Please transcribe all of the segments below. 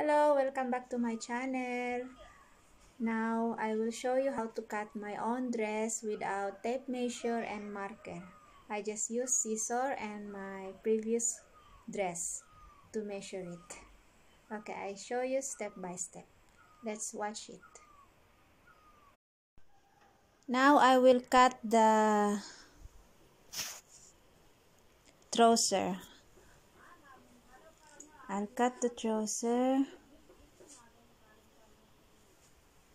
Hello, welcome back to my channel. Now, I will show you how to cut my own dress without tape measure and marker. I just use scissor and my previous dress to measure it. Okay, I show you step by step. Let's watch it. Now I will cut the trouser. I'll cut the trouser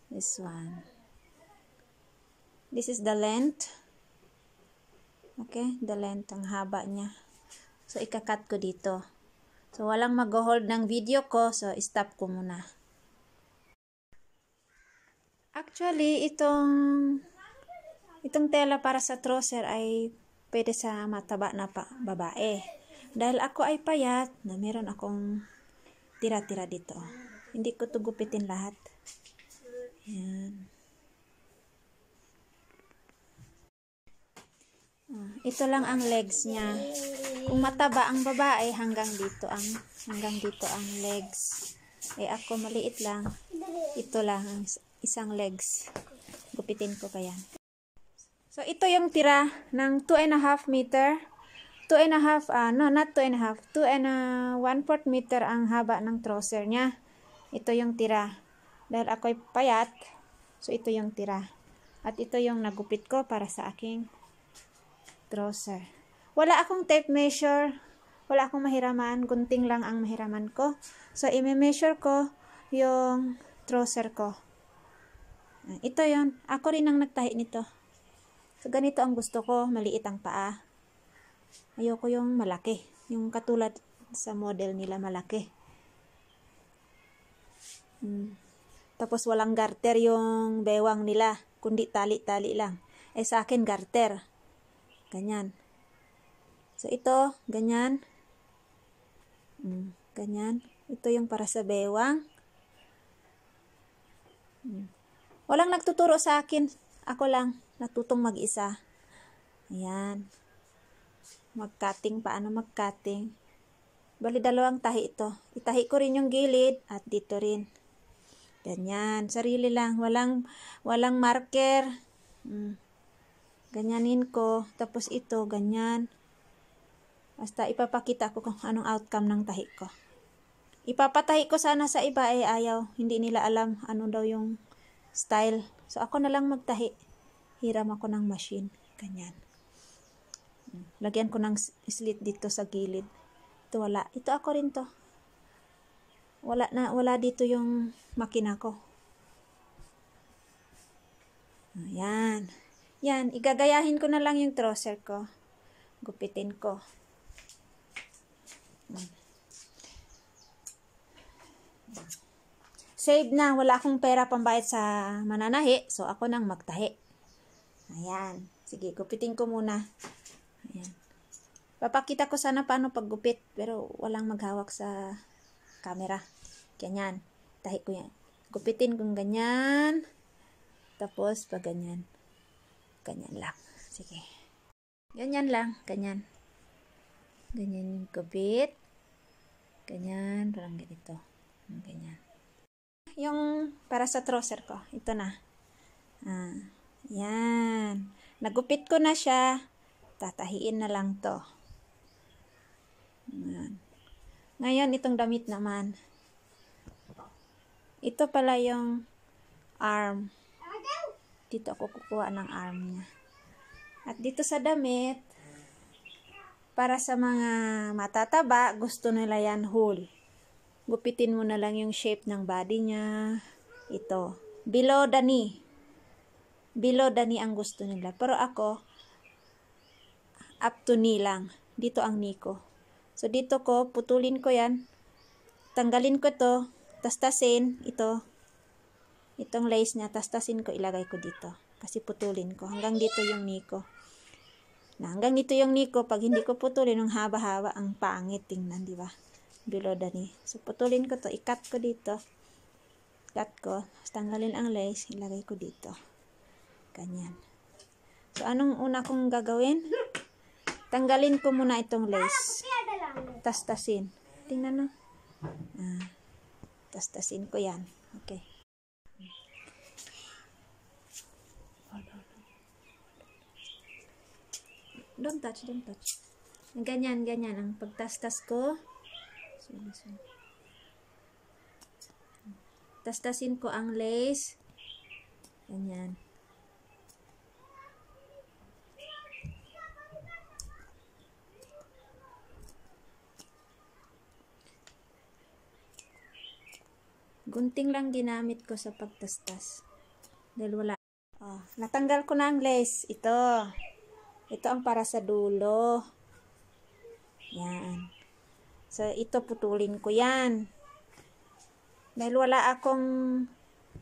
this one this is the length okay the length ang haba niya so ikakat ko dito so walang mag-hold ng video ko so stop ko muna actually itong itong tela para sa trouser ay pwede sa mataba na pa, babae dahil ako ay payat na meron akong tira-tira dito. Hindi ko to gupitin lahat. Ayan. Ah, ito lang ang legs niya. Kung mataba ang babae, hanggang dito ang hanggang dito ang legs. Eh ako maliit lang. Ito lang ang isang legs. Gupitin ko yan. So ito yung tira ng 2 and a half meter. 2 and a half, uh, no, not 2 and a half, 2 and a 1 fourth meter ang haba ng trouser niya. Ito yung tira. Dahil ako'y payat, so ito yung tira. At ito yung nagupit ko para sa aking trouser. Wala akong tape measure, wala akong mahiraman, gunting lang ang mahiraman ko. So, ime-measure ko yung trouser ko. Ito yon Ako rin ang nagtahi nito. So, ganito ang gusto ko. Maliit ang paa. Ayoko yung malaki. Yung katulad sa model nila malaki. Hmm. Tapos walang garter yung bewang nila, kundi tali-tali lang. Eh sa akin garter. Ganyan. So ito, ganyan. Hmm, ganyan. Ito yung para sa bewang. Hmm. Walang nagtuturo sa akin. Ako lang natutong mag-isa. Ayan. Mag-cutting, paano mag-cutting. Bali, dalawang tahi ito. Itahi ko rin yung gilid at dito rin. Ganyan, sarili lang. Walang, walang marker. Hmm. Ganyanin ko. Tapos ito, ganyan. Basta ipapakita ko kung anong outcome ng tahi ko. Ipapatahi ko sana sa iba eh, ayaw. Hindi nila alam ano daw yung style. So ako na lang magtahi. Hiram ako ng machine. Ganyan. Lagyan ko ng slit dito sa gilid. Ito wala. Ito ako rin to. Wala na, wala dito yung makina ko. Ayan. Yan, igagayahin ko na lang yung trouser ko. Gupitin ko. Save na, wala akong pera pambayad sa mananahi. So, ako nang magtahi. Ayan. Sige, gupitin ko muna. Papakita ko sana paano paggupit, pero walang maghawak sa camera. Ganyan. Tahi ko yan. Gupitin kong ganyan. Tapos, pag ganyan. Ganyan lang. Sige. Ganyan lang. Ganyan. Ganyan yung gupit. Ganyan. Parang ganito. Ganyan. Yung para sa trouser ko. Ito na. Ah, yan. Nagupit ko na siya. Tatahiin na lang to. Ayan. Ngayon, itong damit naman. Ito pala yung arm. Dito ako kukuha ng arm niya. At dito sa damit, para sa mga matataba, gusto nila yan hole. Gupitin mo na lang yung shape ng body niya. Ito. Below the knee. Below the knee ang gusto nila. Pero ako, up to knee lang. Dito ang knee ko. So, dito ko, putulin ko yan. Tanggalin ko to Tastasin. Ito. Itong lace niya. Tastasin ko. Ilagay ko dito. Kasi putulin ko. Hanggang dito yung niko. Na, hanggang dito yung niko. Pag hindi ko putulin, ang haba-haba, ang pangit. Tingnan, di ba? Below dani. So, putulin ko to Ikat ko dito. Ikat ko. Tanggalin ang lace. Ilagay ko dito. Ganyan. So, anong una kong gagawin? Tanggalin ko muna itong lace tastasin. Tingnan no. Ah, tastasin ko yan. Okay. Don't touch, don't touch. Ganyan, ganyan ang pagtastas ko. Tastasin ko ang lace. Ganyan. Gunting lang ginamit ko sa pagtastas. Dahil wala. Oh, natanggal ko na ang lace. Ito. Ito ang para sa dulo. Yan. So, ito putulin ko yan. Dahil wala akong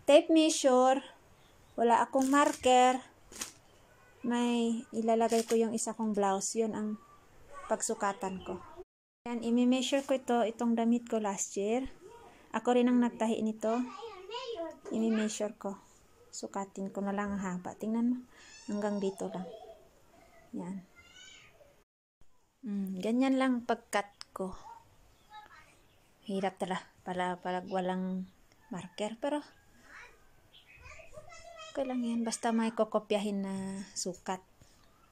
tape measure, wala akong marker, may ilalagay ko yung isa kong blouse. Yun ang pagsukatan ko. Yan, imi-measure ko ito, itong damit ko last year. Ako rin ang nagtahi nito. I-measure ko. Sukatin ko na lang ang haba. Tingnan mo. Hanggang dito lang. Yan. Mm, ganyan lang pagkat ko. Hirap tala. Pala, palag walang marker. Pero, okay lang yan. Basta may kokopyahin na sukat.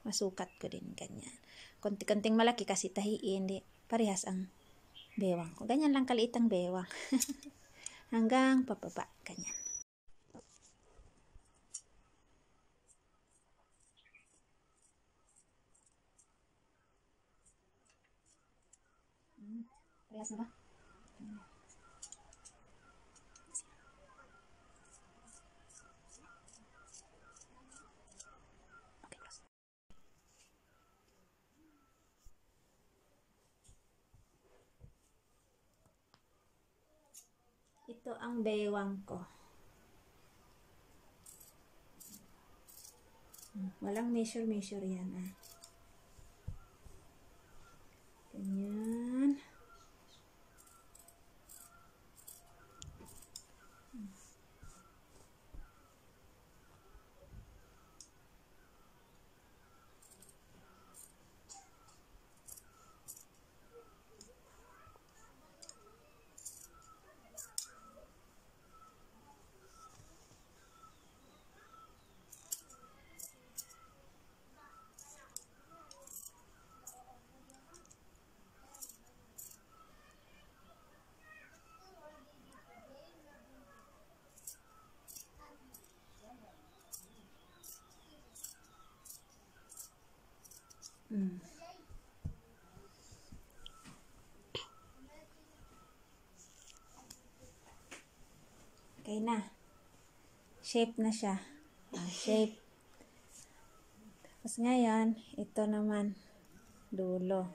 Masukat ko din ganyan. Konti-konting malaki kasi tahiin. Di, parehas ang bewang ko. Ganyan lang kaliit ang bewang. Hanggang pababa. Ganyan. Hmm. Parehas na ba? Hmm. Ito ang bewang ko. Walang measure-measure yan ah. Ganyan. na. Shape na siya. Ah, shape. Tapos ngayon, ito naman, dulo.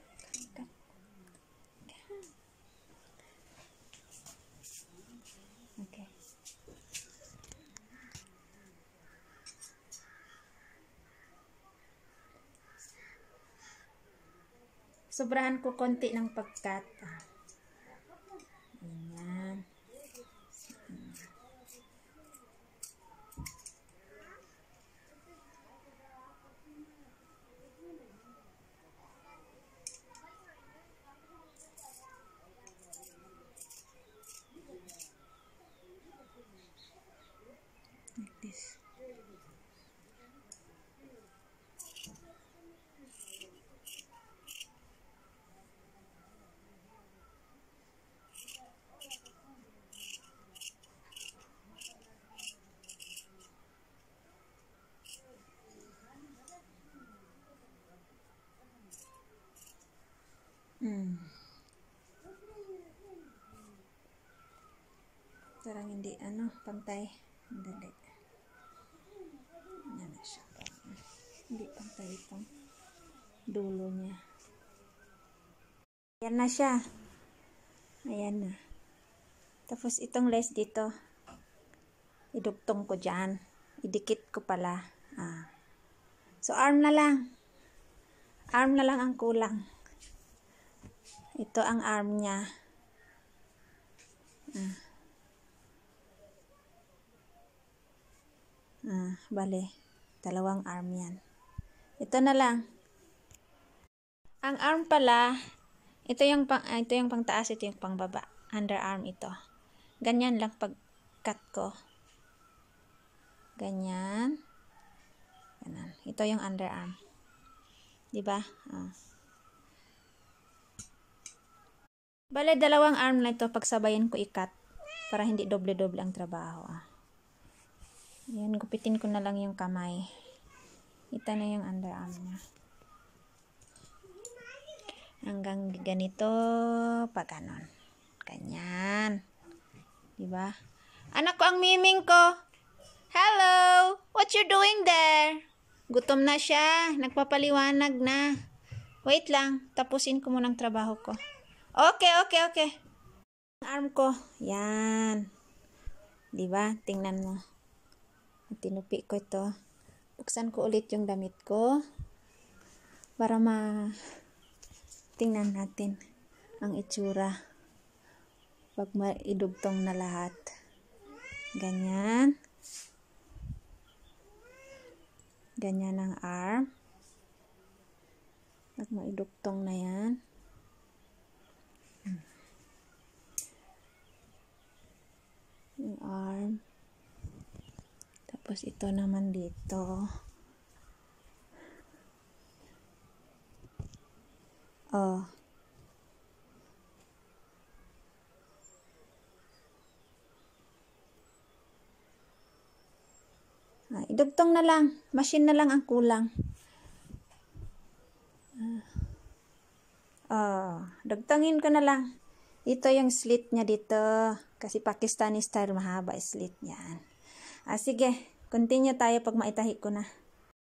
Okay. Sobrahan ko konti ng pagkat. Ah. Parang hindi, ano, pantay. Dali. Ano na siya. Hindi pantay itong dulo niya. Ayan na siya. Ayan na. Tapos itong lace dito, iduktong ko dyan. Idikit ko pala. Ah. So, arm na lang. Arm na lang ang kulang. Ito ang arm niya. Ah. Ah, bale, dalawang arm yan. Ito na lang. Ang arm pala, ito yung pang, ah, ito yung pangtaas, ito yung pangbaba. Underarm ito. Ganyan lang pag cut ko. Ganyan. Ganun. Ito yung underarm. 'Di ba? Oh. Bale, dalawang arm na ito pagsabayan ko i-cut para hindi doble-doble ang trabaho. Ah. Ayan, gupitin ko na lang yung kamay. Kita na yung underarm niya. Hanggang ganito, pa ganon. Ganyan. Diba? Anak ko ang miming ko. Hello! What you doing there? Gutom na siya. Nagpapaliwanag na. Wait lang. Tapusin ko muna ang trabaho ko. Okay, okay, okay. Arm ko. Yan. Diba? Tingnan mo. Tinupi ko ito. Buksan ko ulit yung damit ko para ma tingnan natin ang itsura pag maidugtong na lahat. Ganyan. Ganyan ang arm. Pag maidugtong na yan. Yung arm. Tapos ito naman dito. Oh. Ah, idugtong na lang. Machine na lang ang kulang. Oh, dugtongin ko na lang. Ito yung slit niya dito. Kasi Pakistani style mahaba slit niyan. Ah, sige. Continue tayo pag maitahi ko na.